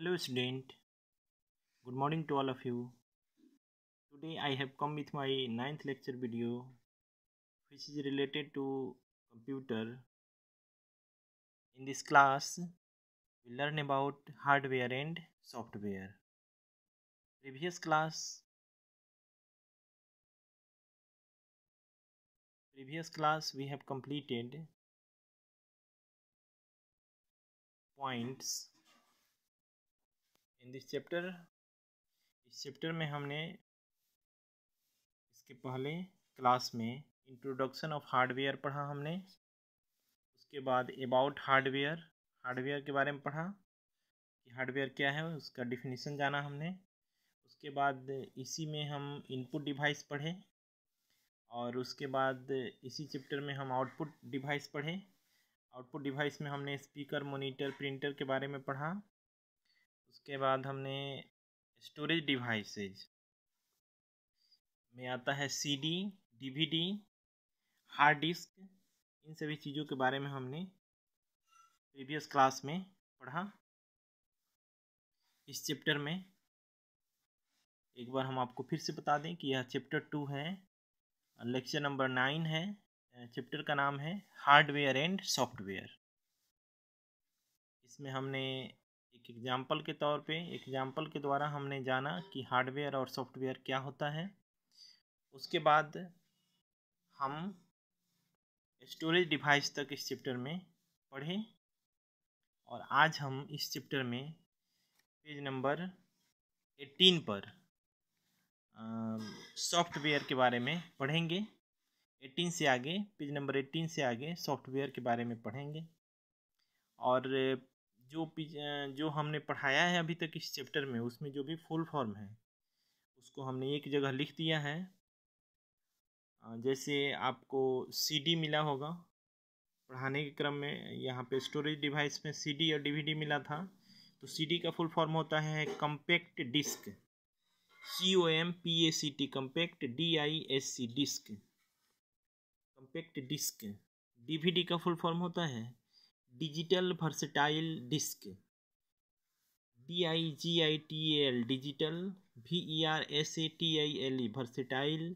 Hello student, good morning to all of you. Today I have come with my ninth lecture video which is related to computer. In this class we learn about hardware and software. Previous class previous class we have completed points in this chapter इस chapter में हमने इसके पहले class में introduction of hardware पढ़ा हमने उसके बाद अबाउट हार्डवेयर हार्डवेयर के बारे में पढ़ा कि हार्डवेयर क्या है उसका डिफिनीसन जाना हमने उसके बाद इसी में हम इनपुट डिवाइस पढ़े और उसके बाद इसी चैप्टर में हम आउटपुट डिवाइस पढ़े आउटपुट डिवाइस में हमने स्पीकर मोनीटर प्रिंटर के बारे में पढ़ा उसके बाद हमने स्टोरेज डिवाइसेज में आता है सीडी, डीवीडी, हार्ड डिस्क इन सभी चीज़ों के बारे में हमने प्रीवियस क्लास में पढ़ा इस चैप्टर में एक बार हम आपको फिर से बता दें कि यह चैप्टर टू है लेक्चर नंबर नाइन है चैप्टर का नाम है हार्डवेयर एंड सॉफ्टवेयर इसमें हमने एग्जाम्पल के तौर पे एग्जाम्पल के द्वारा हमने जाना कि हार्डवेयर और सॉफ्टवेयर क्या होता है उसके बाद हम स्टोरेज डिवाइस तक इस चैप्टर में पढ़े और आज हम इस चैप्टर में पेज नंबर एटीन पर सॉफ्टवेयर के बारे में पढ़ेंगे एटीन से आगे पेज नंबर एटीन से आगे सॉफ्टवेयर के बारे में पढ़ेंगे और जो जो हमने पढ़ाया है अभी तक इस चैप्टर में उसमें जो भी फुल फॉर्म है उसको हमने एक जगह लिख दिया है जैसे आपको सीडी मिला होगा पढ़ाने के क्रम में यहाँ पे स्टोरेज डिवाइस में सीडी और डीवीडी मिला था तो सीडी का फुल फॉर्म होता है compact disc C O M P A C T compact D I S C disc compact disc DVD का फुल फॉर्म होता है digital versatile disc D I G I T L digital V E R S A T I L E versatile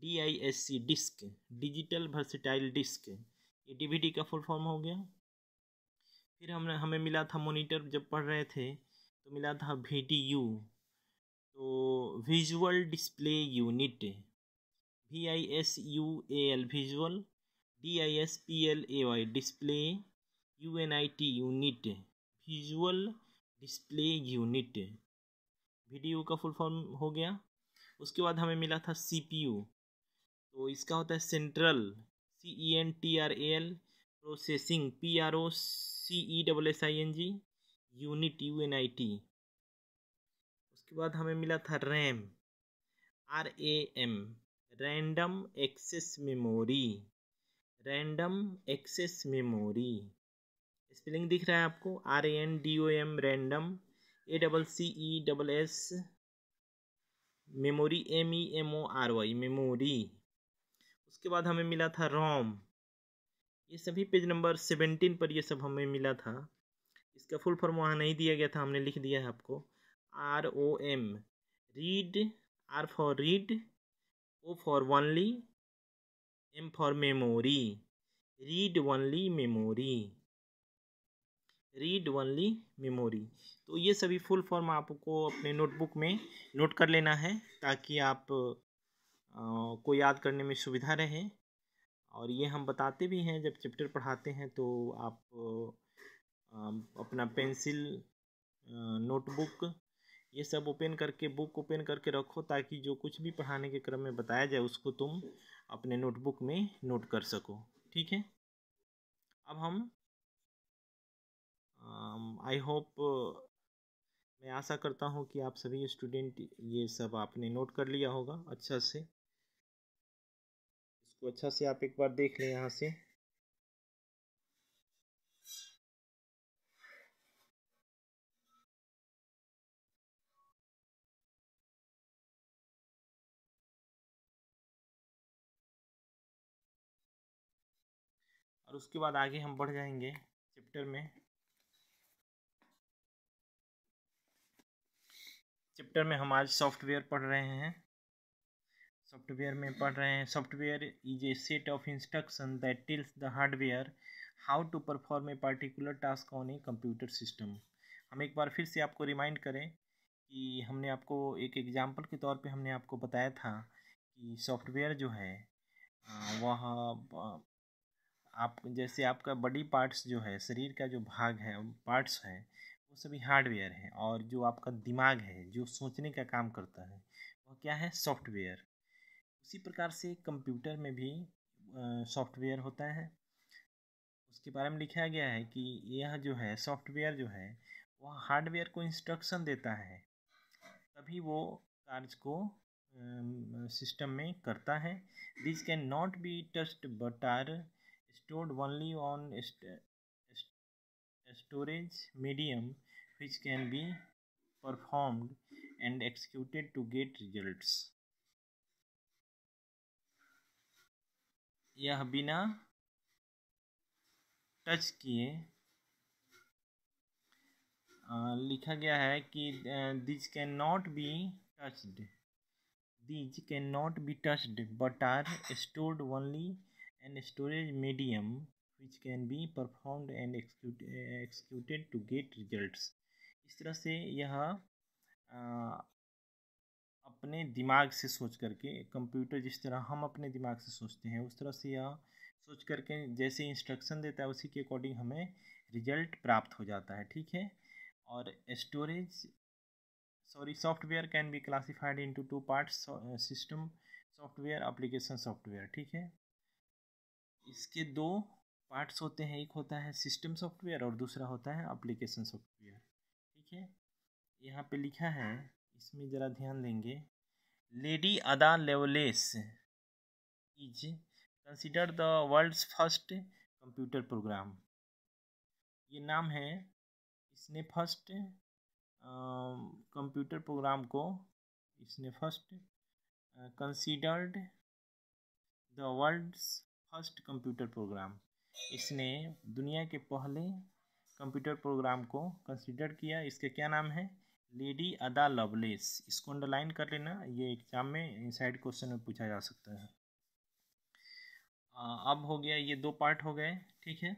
D I S C disc digital versatile disc ये DVD का full form हो गया फिर हमने हमें मिला था monitor जब पढ़ रहे थे तो मिला था वी डी यू तो visual display unit V I S U A L visual D I S P L A Y display T unit visual display unit video का फुल फॉर्म हो गया उसके बाद हमें मिला था यू तो इसका होता है central C E N T R A L processing P R O C E double S I N G unit U N I T उसके बाद हमें मिला था RAM R A M random access memory random access memory spelling दिख रहा है आपको R A N D O M random A double C E double S memory M E M O R Y memory उसके बाद हमें मिला था रोम ये सभी पेज नंबर सेवेंटीन पर ये सब हमें मिला था इसका फुल फॉर्म वहाँ नहीं दिया गया था हमने लिख दिया है आपको R O M read R for read O for only M for memory read only memory read only memory तो ये सभी फुल फॉर्म आपको अपने नोटबुक में नोट कर लेना है ताकि आप को याद करने में सुविधा रहे और ये हम बताते भी हैं जब चैप्टर पढ़ाते हैं तो आप अपना पेंसिल नोटबुक ये सब ओपन करके बुक ओपन करके रखो ताकि जो कुछ भी पढ़ाने के क्रम में बताया जाए उसको तुम अपने नोटबुक में नोट कर सको ठीक है अब हम आई um, होप uh, मैं आशा करता हूँ कि आप सभी स्टूडेंट ये सब आपने नोट कर लिया होगा अच्छा से इसको अच्छा से आप एक बार देख लें यहाँ से और उसके बाद आगे हम बढ़ जाएंगे चैप्टर में चैप्टर में हम आज सॉफ्टवेयर पढ़ रहे हैं सॉफ्टवेयर में पढ़ रहे हैं software is a set of instruction that tells the hardware how to perform a particular task on a computer system हम एक बार फिर से आपको रिमाइंड करें कि हमने आपको एक एग्जाम्पल के तौर पे हमने आपको बताया था कि सॉफ्टवेयर जो है वह आप जैसे आपका बॉडी पार्ट्स जो है शरीर का जो भाग है पार्ट्स है वो सभी हार्डवेयर हैं और जो आपका दिमाग है जो सोचने का काम करता है वह क्या है सॉफ्टवेयर उसी प्रकार से कंप्यूटर में भी सॉफ्टवेयर होता है उसके बारे में लिखा गया है कि यह जो है सॉफ्टवेयर जो है वह हार्डवेयर को इंस्ट्रक्शन देता है तभी वो कार्य को सिस्टम में करता है this can not be touched but are stored only on storage medium which can be performed and executed to get result यह बिना टच किए लिखा गया है कि these can not be touched these can not be touched but are stored only and storage medium which can be performed and executed to get results इस तरह से यह अपने दिमाग से सोच करके कंप्यूटर जिस तरह हम अपने दिमाग से सोचते हैं उस तरह से यह सोच करके जैसे इंस्ट्रक्शन देता है उसी के अकॉर्डिंग हमें रिजल्ट प्राप्त हो जाता है ठीक है और storage sorry software can be classified into two parts system software application software ठीक है इसके दो पार्ट्स होते हैं एक होता है सिस्टम सॉफ्टवेयर और दूसरा होता है एप्लीकेशन सॉफ्टवेयर ठीक है यहाँ पे लिखा है इसमें ज़रा ध्यान देंगे lady Ada Lovelace is consider the world's first computer program ये नाम है इसने फर्स्ट कंप्यूटर प्रोग्राम को इसने first considered the world's first computer program इसने दुनिया के पहले कंप्यूटर प्रोग्राम को कंसिडर किया इसके क्या नाम है लेडी अदा लवलेस इसको अंडरलाइन कर लेना ये एग्जाम में साइड क्वेश्चन में पूछा जा सकता है अब हो गया ये दो पार्ट हो गए ठीक है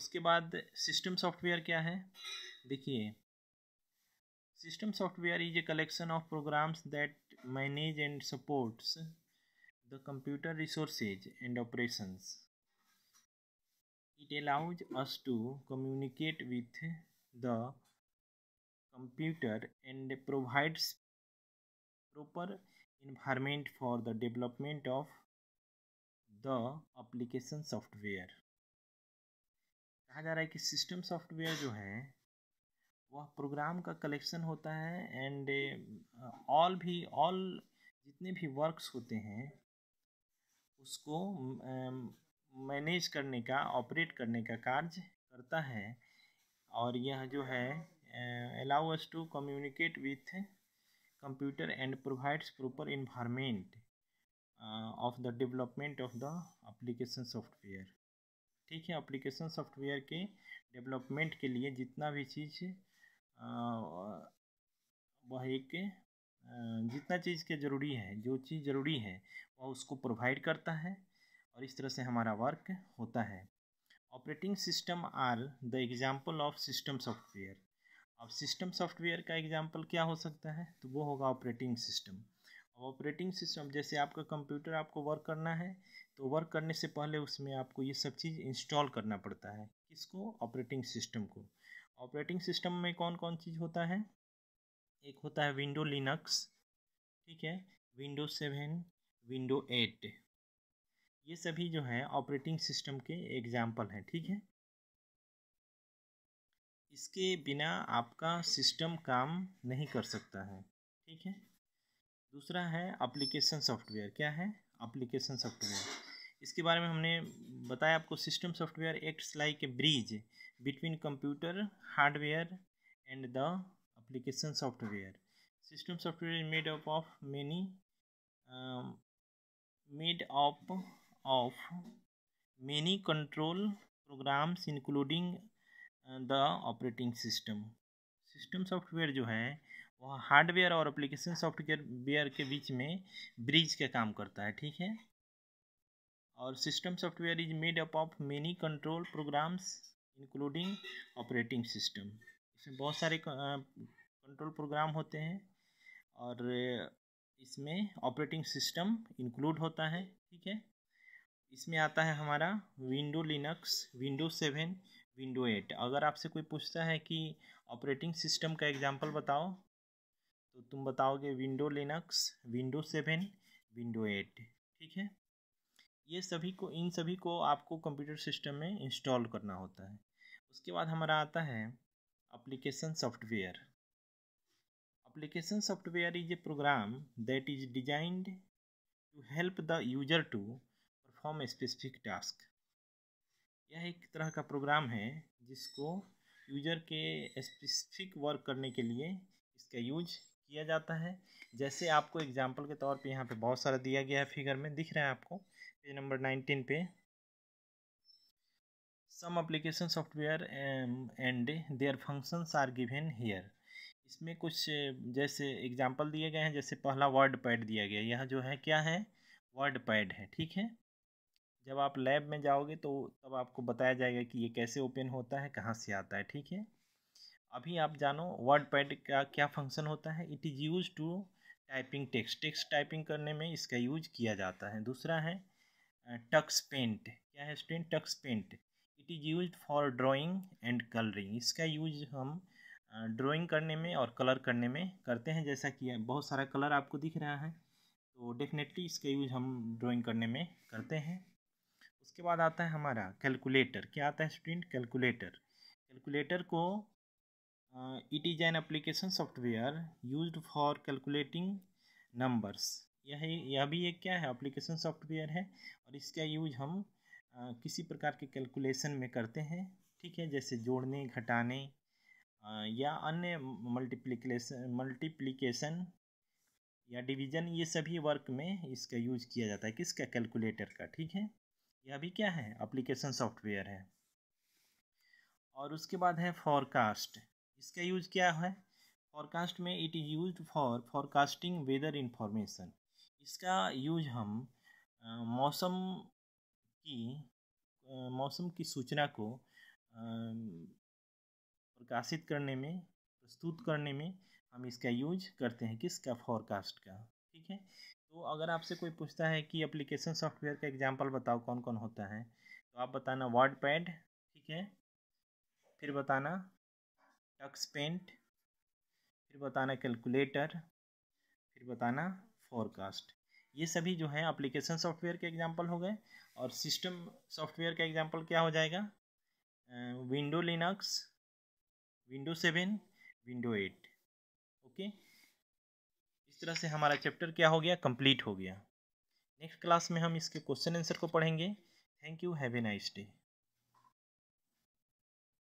उसके बाद सिस्टम सॉफ्टवेयर क्या है देखिए system software is a collection of programs that manage and supports the computer resources and operations It allows us to communicate with the computer and provides proper environment for the development of the application software कहा जा रहा है कि system software जो है वह programme का collection होता है एंड ऑल भी ऑल जितने भी वर्क्स होते हैं उसको मैनेज करने का ऑपरेट करने का कार्य करता है और यह जो है allow us to communicate with computer and provides proper environment of the development of the application software ठीक है अप्लीकेशन सॉफ्टवेयर के डेवलपमेंट के लिए जितना भी चीज़ वह एक जितना चीज़ के ज़रूरी है जो चीज़ ज़रूरी है वह उसको प्रोवाइड करता है और इस तरह से हमारा वर्क होता है operating system are the example of system software अब सिस्टम सॉफ्टवेयर का एग्जाम्पल क्या हो सकता है तो वो होगा ऑपरेटिंग सिस्टम अब ऑपरेटिंग सिस्टम जैसे आपका कंप्यूटर आपको वर्क करना है तो वर्क करने से पहले उसमें आपको ये सब चीज़ इंस्टॉल करना पड़ता है किसको ऑपरेटिंग सिस्टम को ऑपरेटिंग सिस्टम में कौन कौन चीज़ होता है एक होता है विंडो लिनक्स ठीक है विंडो सेवन विंडो एट ये सभी जो हैं ऑपरेटिंग सिस्टम के एग्जाम्पल हैं ठीक है इसके बिना आपका सिस्टम काम नहीं कर सकता है ठीक है दूसरा है अप्लीकेशन सॉफ्टवेयर क्या है अप्लीकेशन सॉफ्टवेयर इसके बारे में हमने बताया आपको system software acts like a bridge between computer hardware and the application software system software is made up of many made up of many control programs including uh, the operating system system software जो है वह hardware और application software के बीच में bridge का काम करता है ठीक है और system software is made up of many control programs including operating system इसमें बहुत सारे कंट्रोल uh, प्रोग्राम होते हैं और इसमें ऑपरेटिंग सिस्टम इंक्लूड होता है ठीक है इसमें आता है हमारा window Linux window seven window eight अगर आपसे कोई पूछता है कि ऑपरेटिंग सिस्टम का एग्जांपल बताओ तो तुम बताओगे window Linux window seven window eight ठीक है ये सभी को इन सभी को आपको कंप्यूटर सिस्टम में इंस्टॉल करना होता है उसके बाद हमारा आता है application software application software is a program that is designed to help the user to perform specific task यह एक तरह का प्रोग्राम है जिसको यूजर के स्पेसिफिक वर्क करने के लिए इसका यूज किया जाता है जैसे आपको एग्जांपल के तौर पे यहाँ पे बहुत सारा दिया गया है फिगर में दिख रहा है आपको पेज नंबर नाइनटीन पे some application software and their functions are given here इसमें कुछ जैसे एग्जांपल दिए गए हैं जैसे पहला वर्ड पैड दिया गया यह जो है क्या है वर्ड पैड है ठीक है जब आप लैब में जाओगे तो तब आपको बताया जाएगा कि ये कैसे ओपन होता है कहाँ से आता है ठीक है अभी आप जानो वर्ड पैड का क्या फंक्शन होता है it is use to typing text text typing करने में इसका यूज किया जाता है दूसरा है टक्स पेंट क्या है student Tux Paint it is use for drawing and colouring इसका यूज हम ड्राइंग करने में और कलर करने में करते हैं जैसा कि बहुत सारा कलर आपको दिख रहा है तो डेफिनेटली इसका यूज हम ड्राइंग करने में करते हैं उसके बाद आता है हमारा कैलकुलेटर क्या आता है स्टूडेंट कैलकुलेटर कैलकुलेटर को it is an application software use for calculating numbers यह यह भी एक क्या है अप्लीकेशन सॉफ्टवेयर है और इसका यूज हम आ, किसी प्रकार के कैलकुलेशन में करते हैं ठीक है जैसे जोड़ने घटाने आ, या अन्य मल्टीप्लीकेशन मल्टीप्लीकेशन या डिवीजन ये सभी वर्क में इसका यूज किया जाता है किसका कैलकुलेटर का ठीक है यह भी क्या है अप्लीकेशन सॉफ्टवेयर है और उसके बाद है फॉरकास्ट इसका यूज क्या है फॉरकास्ट में it is use for forecasting weather information इसका यूज हम मौसम की मौसम की सूचना को प्रकाशित करने में प्रस्तुत करने में हम इसका यूज करते हैं किसका फॉरकास्ट का ठीक है तो अगर आपसे कोई पूछता है कि एप्लीकेशन सॉफ्टवेयर का एग्जाम्पल बताओ कौन कौन होता है तो आप बताना वर्ड पैड ठीक है फिर बताना टक्स पेंट फिर बताना कैलकुलेटर फिर बताना फोरकास्ट ये सभी जो है एप्लीकेशन सॉफ्टवेयर के एग्जाम्पल हो गए और सिस्टम सॉफ्टवेयर का एग्ज़ाम्पल क्या हो जाएगा window Linux window seven window eight okay इस तरह से हमारा चैप्टर क्या हो गया कंप्लीट हो गया नेक्स्ट क्लास में हम इसके क्वेश्चन आंसर को पढ़ेंगे thank you have a nice day